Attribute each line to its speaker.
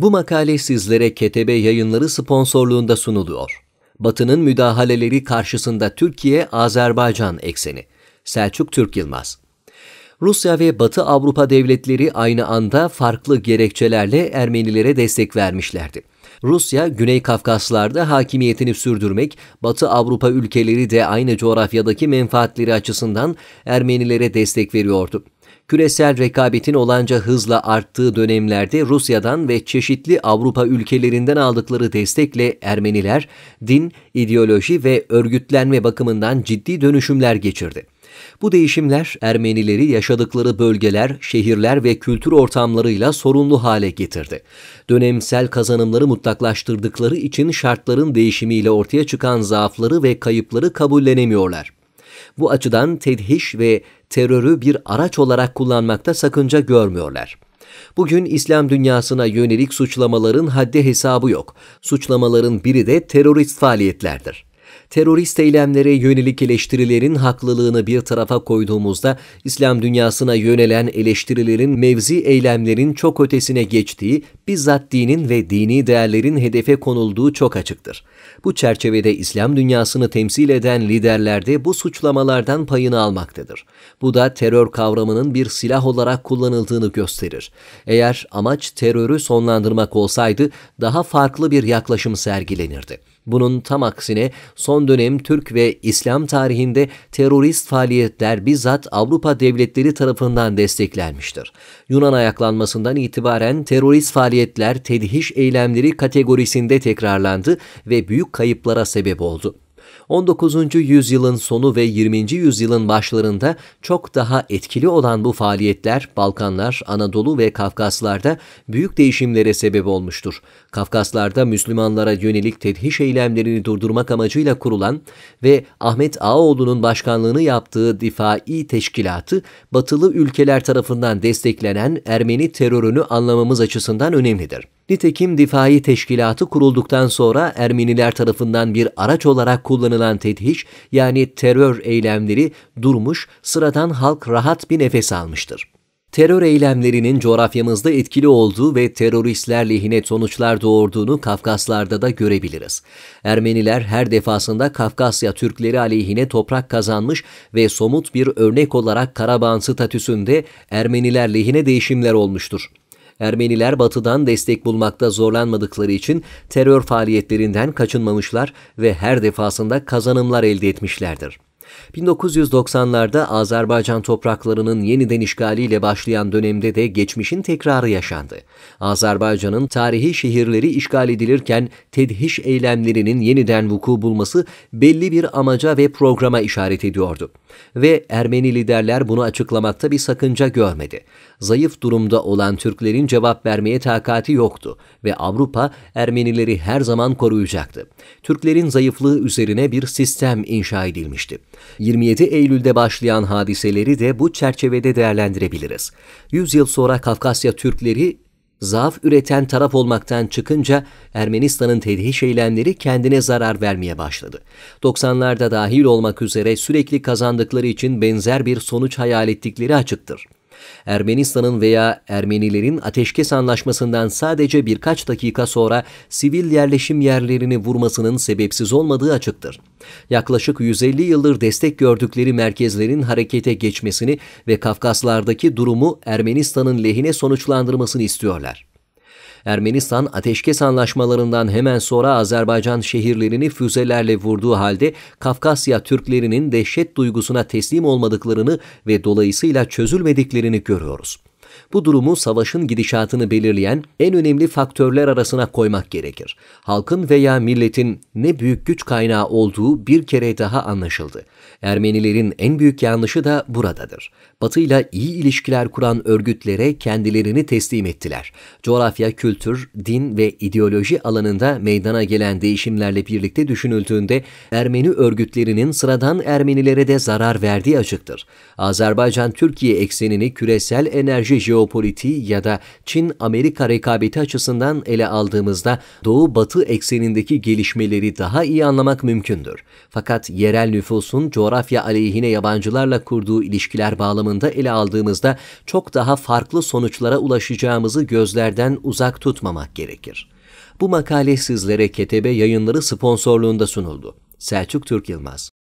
Speaker 1: Bu makale sizlere Ketebe Yayınları sponsorluğunda sunuluyor. Batı'nın müdahaleleri karşısında Türkiye-Azerbaycan ekseni. Selçuk Türk Yılmaz. Rusya ve Batı Avrupa devletleri aynı anda farklı gerekçelerle Ermenilere destek vermişlerdi. Rusya, Güney Kafkaslar'da hakimiyetini sürdürmek, Batı Avrupa ülkeleri de aynı coğrafyadaki menfaatleri açısından Ermenilere destek veriyordu küresel rekabetin olanca hızla arttığı dönemlerde Rusya'dan ve çeşitli Avrupa ülkelerinden aldıkları destekle Ermeniler din, ideoloji ve örgütlenme bakımından ciddi dönüşümler geçirdi. Bu değişimler Ermenileri yaşadıkları bölgeler, şehirler ve kültür ortamlarıyla sorunlu hale getirdi. Dönemsel kazanımları mutlaklaştırdıkları için şartların değişimiyle ortaya çıkan zaafları ve kayıpları kabullenemiyorlar. Bu açıdan tedhiş ve terörü bir araç olarak kullanmakta sakınca görmüyorlar. Bugün İslam dünyasına yönelik suçlamaların haddi hesabı yok. Suçlamaların biri de terörist faaliyetlerdir terörist eylemlere yönelik eleştirilerin haklılığını bir tarafa koyduğumuzda İslam dünyasına yönelen eleştirilerin mevzi eylemlerin çok ötesine geçtiği, bizzat dinin ve dini değerlerin hedefe konulduğu çok açıktır. Bu çerçevede İslam dünyasını temsil eden liderler de bu suçlamalardan payını almaktadır. Bu da terör kavramının bir silah olarak kullanıldığını gösterir. Eğer amaç terörü sonlandırmak olsaydı daha farklı bir yaklaşım sergilenirdi. Bunun tam aksine son dönem Türk ve İslam tarihinde terörist faaliyetler bizzat Avrupa devletleri tarafından desteklenmiştir. Yunan ayaklanmasından itibaren terörist faaliyetler tedhiş eylemleri kategorisinde tekrarlandı ve büyük kayıplara sebep oldu. 19. yüzyılın sonu ve 20. yüzyılın başlarında çok daha etkili olan bu faaliyetler Balkanlar, Anadolu ve Kafkaslar'da büyük değişimlere sebep olmuştur. Kafkaslar'da Müslümanlara yönelik tedhiş eylemlerini durdurmak amacıyla kurulan ve Ahmet Ağaoğlu'nun başkanlığını yaptığı Difai Teşkilatı, batılı ülkeler tarafından desteklenen Ermeni terörünü anlamamız açısından önemlidir. Nitekim Difai Teşkilatı kurulduktan sonra Ermeniler tarafından bir araç olarak kullanılan tetiş yani terör eylemleri durmuş, sıradan halk rahat bir nefes almıştır. Terör eylemlerinin coğrafyamızda etkili olduğu ve teröristler lehine sonuçlar doğurduğunu Kafkaslarda da görebiliriz. Ermeniler her defasında Kafkasya Türkleri aleyhine toprak kazanmış ve somut bir örnek olarak Karabağ statüsünde Ermeniler lehine değişimler olmuştur. Ermeniler batıdan destek bulmakta zorlanmadıkları için terör faaliyetlerinden kaçınmamışlar ve her defasında kazanımlar elde etmişlerdir. 1990'larda Azerbaycan topraklarının yeniden işgaliyle başlayan dönemde de geçmişin tekrarı yaşandı. Azerbaycan'ın tarihi şehirleri işgal edilirken tedhiş eylemlerinin yeniden vuku bulması belli bir amaca ve programa işaret ediyordu. Ve Ermeni liderler bunu açıklamakta bir sakınca görmedi. Zayıf durumda olan Türklerin cevap vermeye takati yoktu ve Avrupa Ermenileri her zaman koruyacaktı. Türklerin zayıflığı üzerine bir sistem inşa edilmişti. 27 Eylül'de başlayan hadiseleri de bu çerçevede değerlendirebiliriz. 100 yıl sonra Kafkasya Türkleri zaaf üreten taraf olmaktan çıkınca Ermenistan'ın tedhiş eylemleri kendine zarar vermeye başladı. 90'larda dahil olmak üzere sürekli kazandıkları için benzer bir sonuç hayal ettikleri açıktır. Ermenistan'ın veya Ermenilerin ateşkes anlaşmasından sadece birkaç dakika sonra sivil yerleşim yerlerini vurmasının sebepsiz olmadığı açıktır. Yaklaşık 150 yıldır destek gördükleri merkezlerin harekete geçmesini ve Kafkaslardaki durumu Ermenistan'ın lehine sonuçlandırmasını istiyorlar. Ermenistan ateşkes anlaşmalarından hemen sonra Azerbaycan şehirlerini füzelerle vurduğu halde Kafkasya Türklerinin dehşet duygusuna teslim olmadıklarını ve dolayısıyla çözülmediklerini görüyoruz. Bu durumu savaşın gidişatını belirleyen en önemli faktörler arasına koymak gerekir. Halkın veya milletin ne büyük güç kaynağı olduğu bir kere daha anlaşıldı. Ermenilerin en büyük yanlışı da buradadır. Batı ile iyi ilişkiler kuran örgütlere kendilerini teslim ettiler. Coğrafya, kültür, din ve ideoloji alanında meydana gelen değişimlerle birlikte düşünüldüğünde Ermeni örgütlerinin sıradan Ermenilere de zarar verdiği açıktır. Azerbaycan-Türkiye eksenini küresel enerji jeopolitiği ya da Çin-Amerika rekabeti açısından ele aldığımızda Doğu-Batı eksenindeki gelişmeleri daha iyi anlamak mümkündür. Fakat yerel nüfusun coğrafya aleyhine yabancılarla kurduğu ilişkiler bağlamında ele aldığımızda çok daha farklı sonuçlara ulaşacağımızı gözlerden uzak tutmamak gerekir. Bu makale sizlere Ketebe Yayınları sponsorluğunda sunuldu. Selçuk Türk Yılmaz